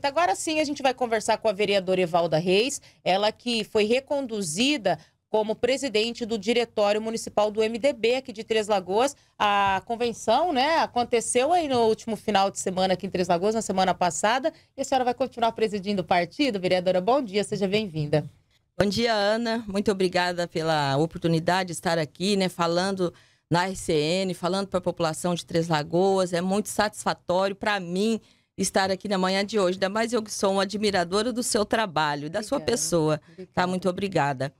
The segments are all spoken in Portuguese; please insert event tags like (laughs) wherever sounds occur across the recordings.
Então, agora sim, a gente vai conversar com a vereadora Evalda Reis, ela que foi reconduzida como presidente do Diretório Municipal do MDB aqui de Três Lagoas. A convenção né, aconteceu aí no último final de semana aqui em Três Lagoas, na semana passada. E a senhora vai continuar presidindo o partido? Vereadora, bom dia, seja bem-vinda. Bom dia, Ana. Muito obrigada pela oportunidade de estar aqui, né, falando na RCN, falando para a população de Três Lagoas. É muito satisfatório para mim estar aqui na manhã de hoje. Ainda mais eu que sou uma admiradora do seu trabalho, da obrigada, sua pessoa. Tá? Obrigada. Tá? Muito obrigada.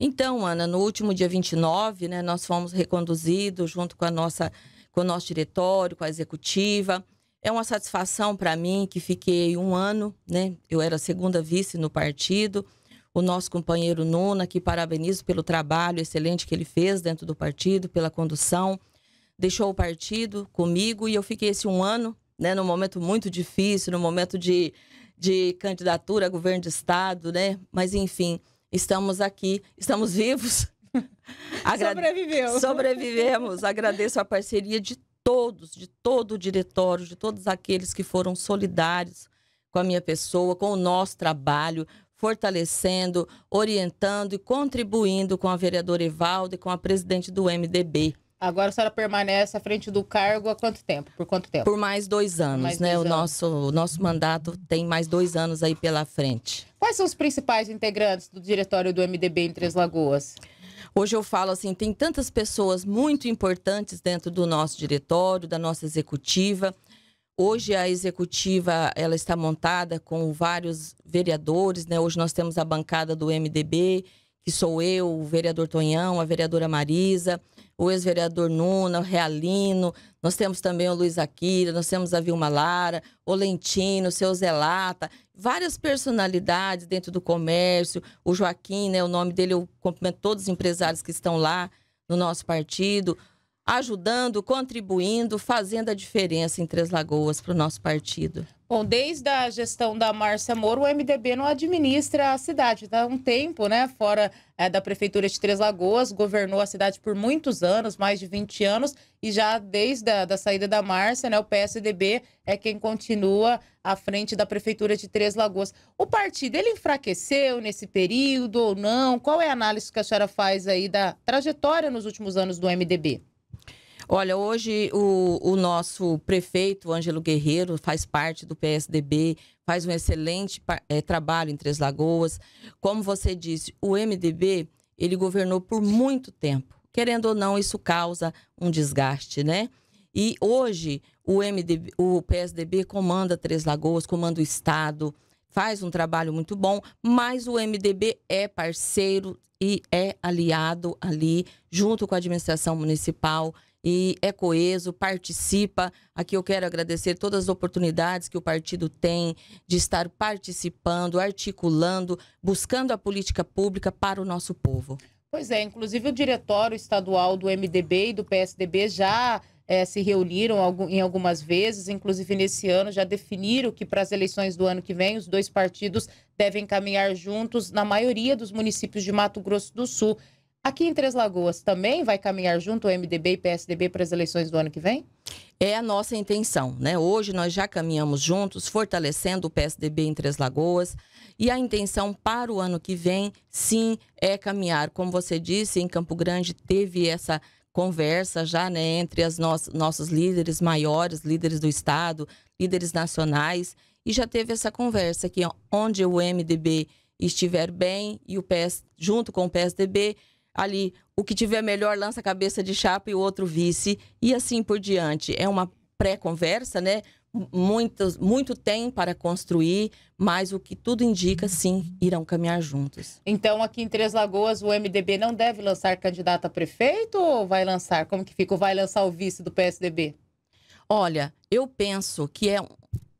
Então, Ana, no último dia 29, né, nós fomos reconduzidos junto com a nossa com o nosso diretório, com a executiva. É uma satisfação para mim que fiquei um ano, né? Eu era segunda vice no partido. O nosso companheiro Nuna, que parabenizo pelo trabalho excelente que ele fez dentro do partido, pela condução, deixou o partido comigo e eu fiquei esse um ano né? Num momento muito difícil, num momento de, de candidatura a governo de estado, né? Mas enfim, estamos aqui, estamos vivos. (laughs) Agrade... Sobreviveu. Sobrevivemos. Agradeço a parceria de todos, de todo o diretório, de todos aqueles que foram solidários com a minha pessoa, com o nosso trabalho, fortalecendo, orientando e contribuindo com a vereadora Evaldo e com a presidente do MDB. Agora a senhora permanece à frente do cargo há quanto tempo? Por quanto tempo? Por mais dois anos, mais né? Dois o, Nosso, o nosso mandato tem mais dois anos aí pela frente. Quais são os principais integrantes do diretório do MDB em Três Lagoas? Hoje eu falo assim, tem tantas pessoas muito importantes dentro do nosso diretório, da nossa executiva. Hoje a executiva ela está montada com vários vereadores, né? Hoje nós temos a bancada do MDB que sou eu, o vereador Tonhão, a vereadora Marisa, o ex-vereador Nuna, o Realino, nós temos também o Luiz Aquila, nós temos a Vilma Lara, o Lentino, o seu Zelata, várias personalidades dentro do comércio, o Joaquim, né, o nome dele, eu cumprimento todos os empresários que estão lá no nosso partido, ajudando, contribuindo, fazendo a diferença em Três Lagoas para o nosso partido. Bom, desde a gestão da Márcia Moro, o MDB não administra a cidade. Está um tempo, né? Fora é, da Prefeitura de Três Lagoas, governou a cidade por muitos anos, mais de 20 anos, e já desde a da saída da Márcia, né, o PSDB é quem continua à frente da Prefeitura de Três Lagoas. O partido, ele enfraqueceu nesse período ou não? Qual é a análise que a senhora faz aí da trajetória nos últimos anos do MDB? Olha, hoje o, o nosso prefeito, Ângelo Guerreiro, faz parte do PSDB, faz um excelente é, trabalho em Três Lagoas. Como você disse, o MDB, ele governou por muito tempo. Querendo ou não, isso causa um desgaste, né? E hoje o, MDB, o PSDB comanda Três Lagoas, comanda o Estado, faz um trabalho muito bom, mas o MDB é parceiro e é aliado ali, junto com a administração municipal e é coeso, participa. Aqui eu quero agradecer todas as oportunidades que o partido tem de estar participando, articulando, buscando a política pública para o nosso povo. Pois é, inclusive o diretório estadual do MDB e do PSDB já é, se reuniram em algumas vezes, inclusive nesse ano, já definiram que para as eleições do ano que vem os dois partidos devem caminhar juntos na maioria dos municípios de Mato Grosso do Sul. Aqui em Três Lagoas também vai caminhar junto o MDB e PSDB para as eleições do ano que vem? É a nossa intenção, né? Hoje nós já caminhamos juntos, fortalecendo o PSDB em Três Lagoas. E a intenção para o ano que vem, sim, é caminhar. Como você disse, em Campo Grande teve essa conversa já né, entre os no nossos líderes maiores, líderes do Estado, líderes nacionais, e já teve essa conversa que onde o MDB estiver bem e o PS, junto com o PSDB, ali o que tiver melhor lança a cabeça de chapa e o outro vice e assim por diante. É uma pré-conversa, né? Muitos, muito tem para construir, mas o que tudo indica, sim, irão caminhar juntos. Então, aqui em Três Lagoas, o MDB não deve lançar candidato a prefeito ou vai lançar? Como que fica? vai lançar o vice do PSDB? Olha, eu penso que é,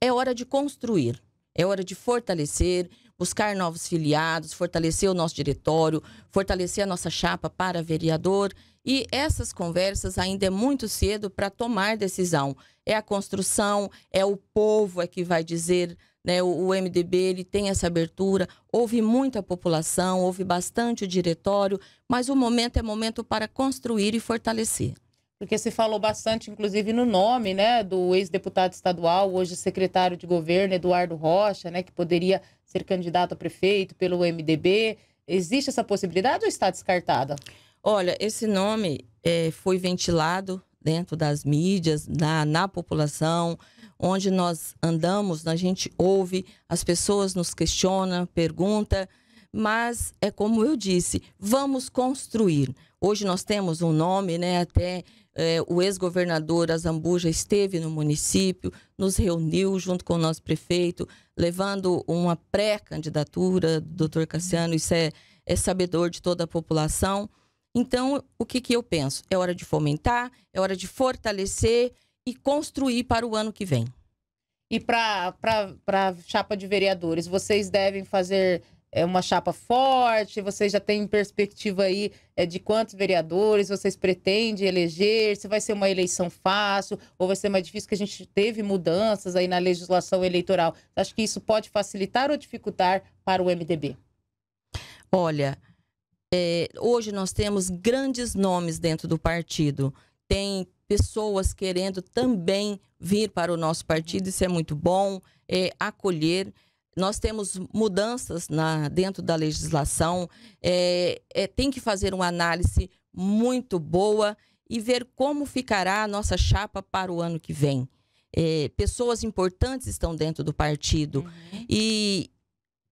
é hora de construir, é hora de fortalecer, buscar novos filiados, fortalecer o nosso diretório, fortalecer a nossa chapa para vereador. E essas conversas ainda é muito cedo para tomar decisão. É a construção, é o povo é que vai dizer, né? O, o MDB ele tem essa abertura. Houve muita população, houve bastante o diretório, mas o momento é momento para construir e fortalecer porque se falou bastante, inclusive, no nome né, do ex-deputado estadual, hoje secretário de governo, Eduardo Rocha, né, que poderia ser candidato a prefeito pelo MDB? Existe essa possibilidade ou está descartada? Olha, esse nome é, foi ventilado dentro das mídias, na, na população, onde nós andamos, a gente ouve, as pessoas nos questionam, perguntam, mas é como eu disse, vamos construir. Hoje nós temos um nome, né? Até é, o ex-governador Azambuja esteve no município, nos reuniu junto com o nosso prefeito, levando uma pré-candidatura, doutor Cassiano, isso é, é sabedor de toda a população. Então, o que, que eu penso? É hora de fomentar, é hora de fortalecer e construir para o ano que vem. E para a chapa de vereadores, vocês devem fazer é uma chapa forte, vocês já têm perspectiva aí é, de quantos vereadores vocês pretendem eleger, se vai ser uma eleição fácil ou vai ser mais difícil, que a gente teve mudanças aí na legislação eleitoral. Acho que isso pode facilitar ou dificultar para o MDB? Olha, é, hoje nós temos grandes nomes dentro do partido. Tem pessoas querendo também vir para o nosso partido, isso é muito bom, é, acolher nós temos mudanças na, dentro da legislação, é, é, tem que fazer uma análise muito boa e ver como ficará a nossa chapa para o ano que vem. É, pessoas importantes estão dentro do partido uhum. e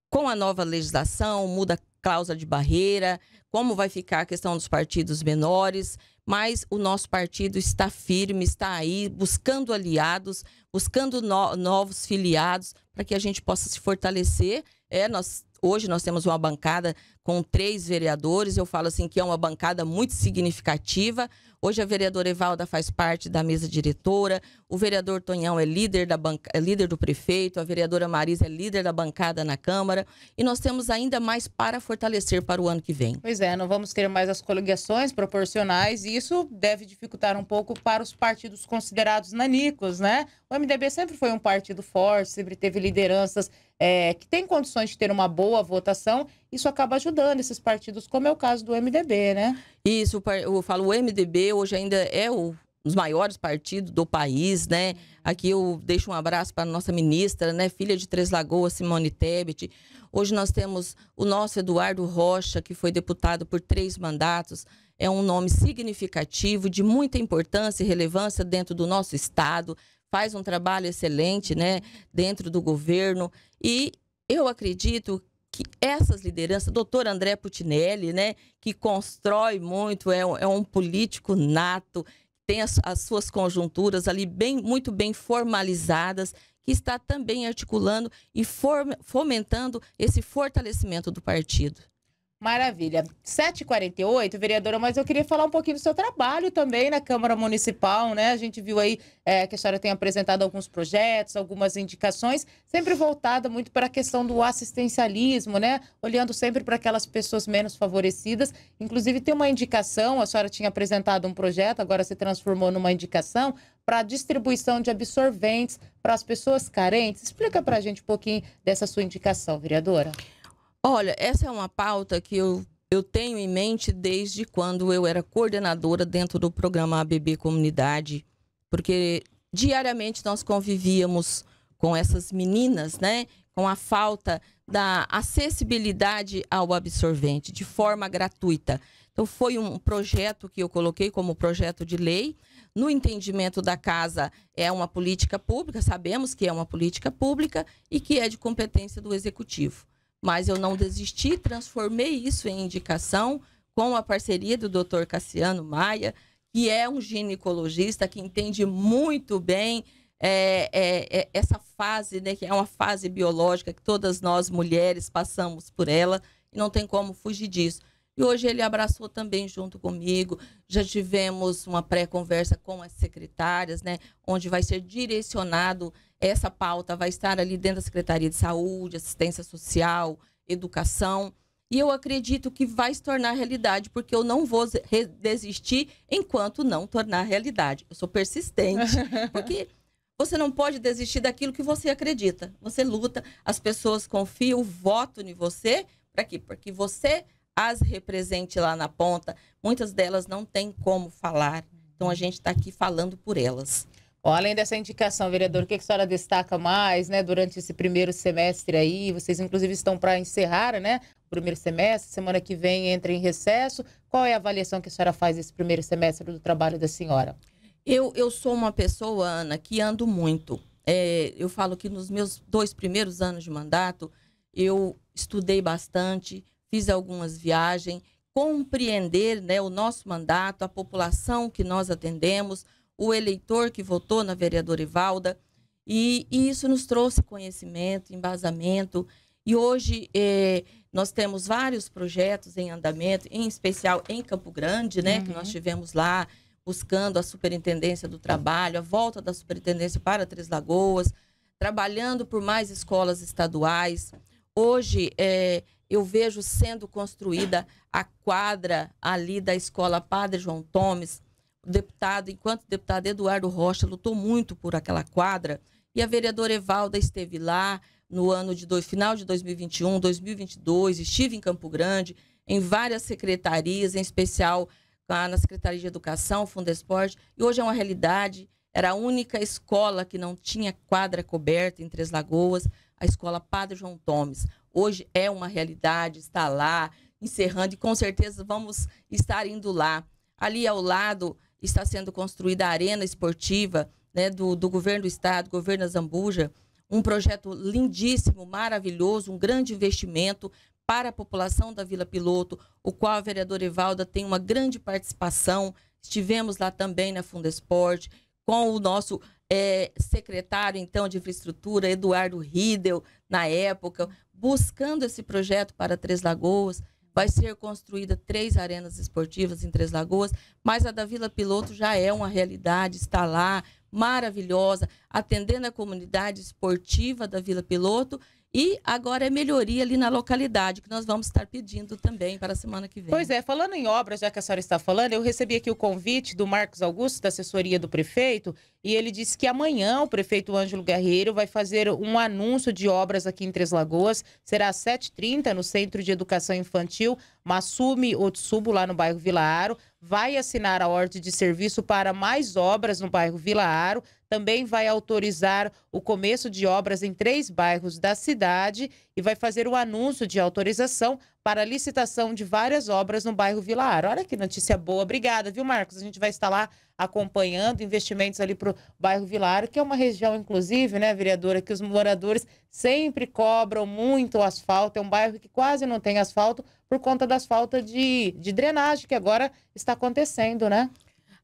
com a nova legislação muda cláusula de barreira, como vai ficar a questão dos partidos menores, mas o nosso partido está firme, está aí buscando aliados, buscando no, novos filiados para que a gente possa se fortalecer. É, nós hoje nós temos uma bancada com três vereadores, eu falo assim que é uma bancada muito significativa, Hoje a vereadora Evalda faz parte da mesa diretora, o vereador Tonhão é líder, da banca, é líder do prefeito, a vereadora Marisa é líder da bancada na Câmara e nós temos ainda mais para fortalecer para o ano que vem. Pois é, não vamos ter mais as coligações proporcionais e isso deve dificultar um pouco para os partidos considerados nanicos, né? O MDB sempre foi um partido forte, sempre teve lideranças é, que tem condições de ter uma boa votação, isso acaba ajudando esses partidos, como é o caso do MDB, né? Isso, eu falo, o MDB hoje ainda é o, dos maiores partidos do país, né? Aqui eu deixo um abraço para a nossa ministra, né? Filha de Três Lagoas, Simone Tebet. Hoje nós temos o nosso Eduardo Rocha, que foi deputado por três mandatos. É um nome significativo, de muita importância e relevância dentro do nosso Estado faz um trabalho excelente né, dentro do governo. E eu acredito que essas lideranças, doutor André Putinelli, né, que constrói muito, é um, é um político nato, tem as, as, suas conjunturas ali bem, muito bem formalizadas, que está também articulando e fomentando esse fortalecimento do partido. Maravilha. 7h48, vereadora, mas eu queria falar um pouquinho do seu trabalho também na Câmara Municipal, né? A gente viu aí é, que a senhora tem apresentado alguns projetos, algumas indicações, sempre voltada muito para a questão do assistencialismo, né? Olhando sempre para aquelas pessoas menos favorecidas. Inclusive, tem uma indicação, a senhora tinha apresentado um projeto, agora se transformou numa indicação para a distribuição de absorventes para as pessoas carentes. Explica para a gente um pouquinho dessa sua indicação, vereadora. Olha, essa é uma pauta que eu, eu tenho em mente desde quando eu era coordenadora dentro do programa ABB Comunidade, porque diariamente nós convivíamos com essas meninas, né? Com a falta da acessibilidade ao absorvente de forma gratuita. Então, foi um projeto que eu coloquei como projeto de lei. No entendimento da casa, é uma política pública, sabemos que é uma política pública e que é de competência do executivo mas eu não desisti, transformei isso em indicação com a parceria do Dr. Cassiano Maia, que é um ginecologista que entende muito bem é, é, é essa fase, né, que é uma fase biológica que todas nós mulheres passamos por ela e não tem como fugir disso. E hoje ele abraçou também junto comigo. Já tivemos uma pré-conversa com as secretárias, né, onde vai ser direcionado essa pauta vai estar ali dentro da Secretaria de Saúde, Assistência Social, Educação. E eu acredito que vai se tornar realidade, porque eu não vou desistir enquanto não tornar realidade. Eu sou persistente, (laughs) porque você não pode desistir daquilo que você acredita. Você luta, as pessoas confiam, votam em você, para quê? Porque você as represente lá na ponta. Muitas delas não têm como falar, então a gente está aqui falando por elas além dessa indicação, vereador, o que a senhora destaca mais né, durante esse primeiro semestre aí? Vocês, inclusive, estão para encerrar né, o primeiro semestre, semana que vem entra em recesso. Qual é a avaliação que a senhora faz desse primeiro semestre do trabalho da senhora? Eu, eu sou uma pessoa, Ana, que ando muito. É, eu falo que nos meus dois primeiros anos de mandato, eu estudei bastante, fiz algumas viagens, compreender né, o nosso mandato, a população que nós atendemos, o eleitor que votou na vereadora Ivalda. E, e isso nos trouxe conhecimento, embasamento. E hoje eh, nós temos vários projetos em andamento, em especial em Campo Grande, né? Uhum. Que nós uhum. tivemos lá buscando a superintendência do trabalho, a volta da superintendência para Três Lagoas, trabalhando por mais escolas estaduais. Hoje eh, eu vejo sendo construída a quadra ali da escola Padre João Tomes o deputado, enquanto deputado Eduardo Rocha, lutou muito por aquela quadra. E a vereadora Evalda esteve lá no ano de dois, final de 2021, 2022, estive em Campo Grande, em várias secretarias, em especial na Secretaria de Educação, Fundesporte, e hoje é uma realidade. Era a única escola que não tinha quadra coberta em Três Lagoas, a escola Padre João Tomes. Hoje é uma realidade, está lá, encerrando, e com certeza vamos estar indo lá. Ali ao lado está sendo construída a arena esportiva né, do, do governo do estado, governo Zambuja, um projeto lindíssimo, maravilhoso, um grande investimento para a população da Vila Piloto, o qual a vereadora Evalda tem uma grande participação. Estivemos lá também na Funda Esporte, com o nosso é, secretário, então, de infraestrutura, Eduardo Riedel, na época, buscando esse projeto para Três Lagoas. Vai ser construída três arenas esportivas em Três Lagoas, mas a da Vila Piloto já é uma realidade, está lá, maravilhosa, atendendo a comunidade esportiva da Vila Piloto. E agora é melhoria ali na localidade, que nós vamos estar pedindo também para a semana que vem. Pois é, falando em obras, já que a senhora está falando, eu recebi aqui o convite do Marcos Augusto, da assessoria do prefeito, e ele disse que amanhã o prefeito Ângelo Guerreiro vai fazer um anúncio de obras aqui em Três Lagoas. Será às 7h30 no Centro de Educação Infantil Masumi Otsubo, lá no bairro Vila Aro. Vai assinar a ordem de serviço para mais obras no bairro Vila Aro. Também vai autorizar o começo de obras em três bairros da cidade e vai fazer o anúncio de autorização para licitação de várias obras no bairro Vilar. Olha que notícia boa. Obrigada, viu, Marcos? A gente vai estar lá acompanhando investimentos ali para o bairro Vilar, que é uma região, inclusive, né, vereadora, que os moradores sempre cobram muito o asfalto. É um bairro que quase não tem asfalto por conta das faltas de, de drenagem que agora está acontecendo, né?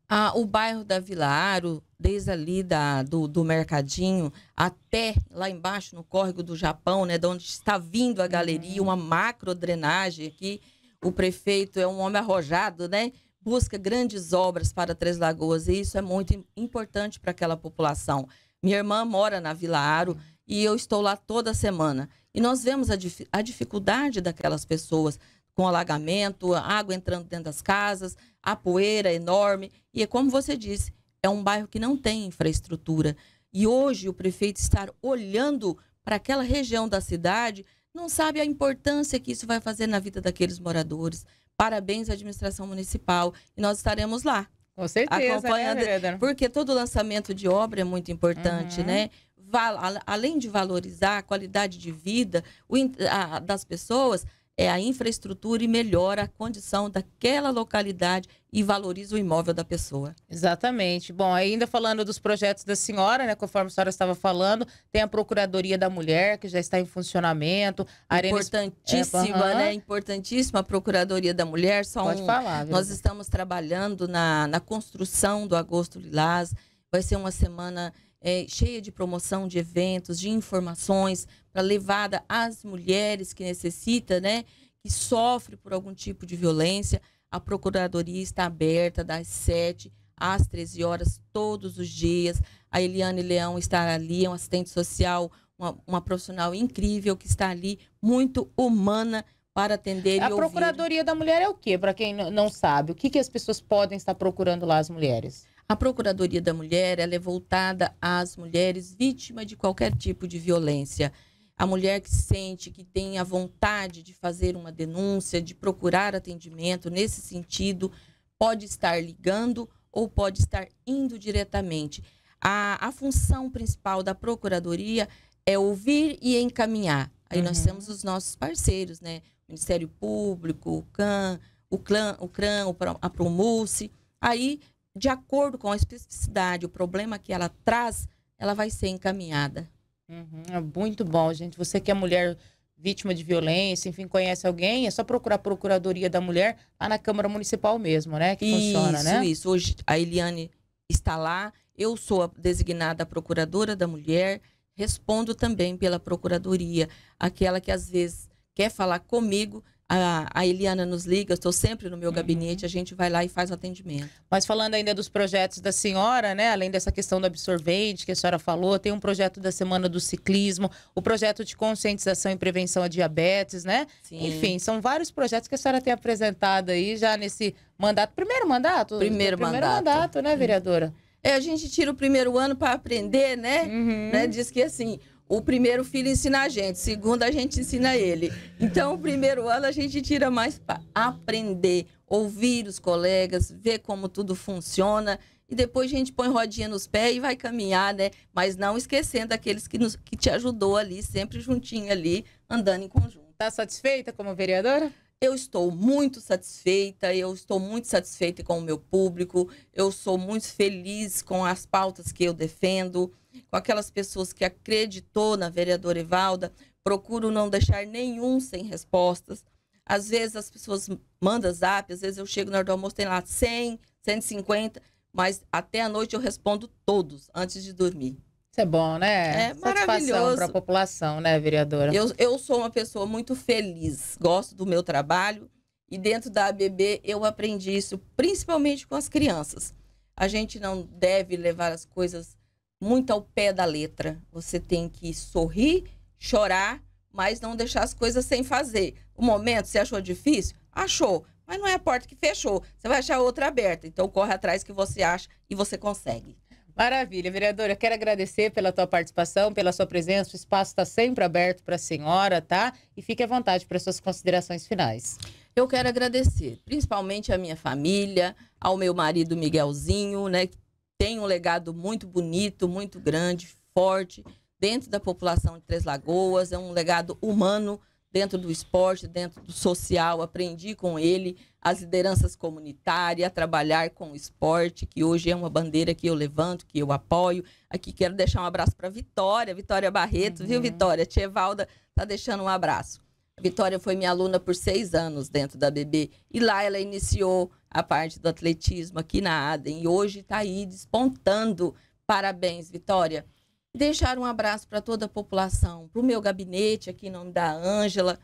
Ah, o bairro da Vilar, o desde ali da, do, do mercadinho até lá embaixo no córrego do Japão, né, de onde está vindo a uhum. galeria, uma macro drenagem que o prefeito é um homem arrojado, né? Busca grandes obras para Três Lagoas e isso é muito importante para aquela população. Minha irmã mora na Vila Aro uhum. e eu estou lá toda semana. E nós vemos a, dif a dificuldade daquelas pessoas com alagamento, água entrando dentro das casas, a poeira enorme. E é como você disse, é um bairro que não tem infraestrutura. E hoje o prefeito estar olhando para aquela região da cidade não sabe a importância que isso vai fazer na vida daqueles moradores. Parabéns à administração municipal e nós estaremos lá. Com certeza, né, acompanhando, né, porque todo lançamento de obra é muito importante, uhum. né? Val, além de valorizar a qualidade de vida o, a, das pessoas, é, a infraestrutura e melhora a condição daquela localidade e valoriza o imóvel da pessoa. Exatamente. Bom, ainda falando dos projetos da senhora, né, conforme a senhora estava falando, tem a Procuradoria da Mulher, que já está em funcionamento. Importantíssima, é, Arena... né? Importantíssima a Procuradoria da Mulher. Só Pode um... falar. Viu? Nós estamos trabalhando na, na construção do Agosto Lilás. Vai ser uma semana é, cheia de promoção de eventos, de informações para levada às mulheres que necessita, né, que sofre por algum tipo de violência. A procuradoria está aberta das 7 às 13 horas todos os dias. A Eliane Leão está ali, é um assistente social, uma, uma profissional incrível que está ali, muito humana para atender a e Procuradoria da Mulher é o quê? Para quem não sabe, o que, que as pessoas podem estar procurando lá as mulheres? A Procuradoria da Mulher é voltada às mulheres vítimas de qualquer tipo de violência. A mulher que sente que tem a vontade de fazer uma denúncia, de procurar atendimento nesse sentido, pode estar ligando ou pode estar indo diretamente. A, a função principal da Procuradoria é ouvir e encaminhar. Aí uhum. nós temos os nossos parceiros, né? O Ministério Público, o CAN, o CLAN, o CRAN, a Promulce. Aí de acordo com a especificidade, o problema que ela traz, ela vai ser encaminhada. Uhum, é muito bom, gente. Você que é mulher vítima de violência, enfim, conhece alguém, é só procurar a Procuradoria da Mulher lá na Câmara Municipal mesmo, né? Que isso, funciona, né? Isso, isso. Hoje a Eliane está lá, eu sou a designada Procuradora da Mulher, respondo também pela Procuradoria, aquela que às vezes quer falar comigo, a, a Eliana nos liga, estou sempre no meu uhum. gabinete, a gente vai lá e faz o atendimento. Mas falando ainda dos projetos da senhora, né? Além dessa questão do absorvente que a senhora falou, tem um projeto da Semana do Ciclismo, o projeto de conscientização e prevenção a diabetes, né? Sim. Enfim, são vários projetos que a senhora tem apresentado aí já nesse mandato. Primeiro mandato? Primeiro, primeiro mandato. mandato, né, uhum. vereadora? É, a gente tira o primeiro ano para aprender, né? Uhum. né? Diz que assim o primeiro filho ensina a gente, segundo a gente ensina ele. Então, o primeiro ano a gente tira mais para aprender, ouvir os colegas, ver como tudo funciona. E depois a gente põe rodinha nos pés e vai caminhar, né? Mas não esquecendo aqueles que, nos, que te ajudou ali, sempre juntinho ali, andando em conjunto. Tá satisfeita como vereadora? eu estou muito satisfeita, eu estou muito satisfeita com o meu público, eu sou muito feliz com as pautas que eu defendo, com aquelas pessoas que acreditou na vereadora Evalda, procuro não deixar nenhum sem respostas. Às vezes as pessoas mandam zap, às vezes eu chego na hora do almoço, tem lá 100, 150, mas até a noite eu respondo todos antes de dormir é bom, né? É maravilhoso para a população, né, vereadora? Eu, eu sou uma pessoa muito feliz, gosto do meu trabalho e dentro da ABB eu aprendi isso principalmente com as crianças. A gente não deve levar as coisas muito ao pé da letra. Você tem que sorrir, chorar, mas não deixar as coisas sem fazer. O momento, você achou difícil? Achou, mas não é a porta que fechou. Você vai achar outra aberta. Então corre atrás que você acha e você consegue. Maravilha, vereadora, eu quero agradecer pela tua participação, pela sua presença. O espaço está sempre aberto para a senhora, tá? E fique à vontade para suas considerações finais. Eu quero agradecer, principalmente à minha família, ao meu marido Miguelzinho, né, que tem um legado muito bonito, muito grande, forte dentro da população de Três Lagoas, é um legado humano dentro do esporte, dentro do social, aprendi com ele as lideranças comunitárias, a trabalhar com o esporte, que hoje é uma bandeira que eu levanto, que eu apoio. Aqui quero deixar um abraço para Vitória, Vitória Barreto, uhum. viu, Vitória? Tia Valda tá deixando um abraço. A Vitória foi minha aluna por seis anos dentro da BB e lá ela iniciou a parte do atletismo aqui na Aden e hoje está aí despontando. Parabéns, Vitória. Deixar um abraço para toda a população, para o meu gabinete, aqui em nome da Ângela.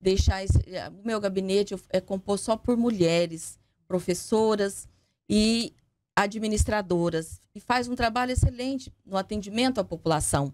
Deixar esse, eh, o meu gabinete é composto só por mulheres, professoras e administradoras. E faz um trabalho excelente no atendimento à população.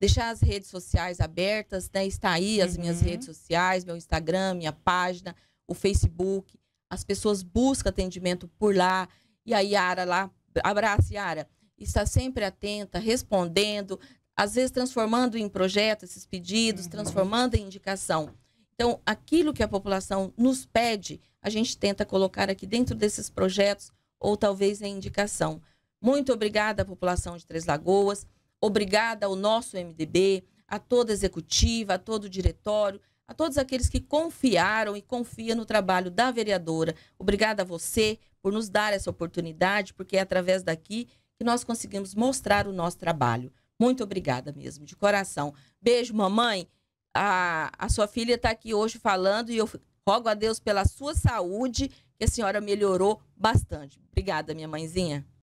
Deixar as redes sociais abertas, né? Está aí as uhum. minhas redes sociais, meu Instagram, minha página, o Facebook. As pessoas buscam atendimento por lá. E a Yara lá, abraço, Yara está sempre atenta, respondendo, às vezes transformando em projeto esses pedidos, uhum. transformando em indicação. Então, aquilo que a população nos pede, a gente tenta colocar aqui dentro desses projetos ou talvez em indicação. Muito obrigada à população de Três Lagoas, obrigada ao nosso MDB, a toda a executiva, a todo o diretório, a todos aqueles que confiaram e confiam no trabalho da vereadora. Obrigada a você por nos dar essa oportunidade, porque é através daqui que nós conseguimos mostrar o nosso trabalho. Muito obrigada mesmo, de coração. Beijo, mamãe. A, a sua filha está aqui hoje falando e eu rogo a Deus pela sua saúde, que a senhora melhorou bastante. Obrigada, minha mãezinha.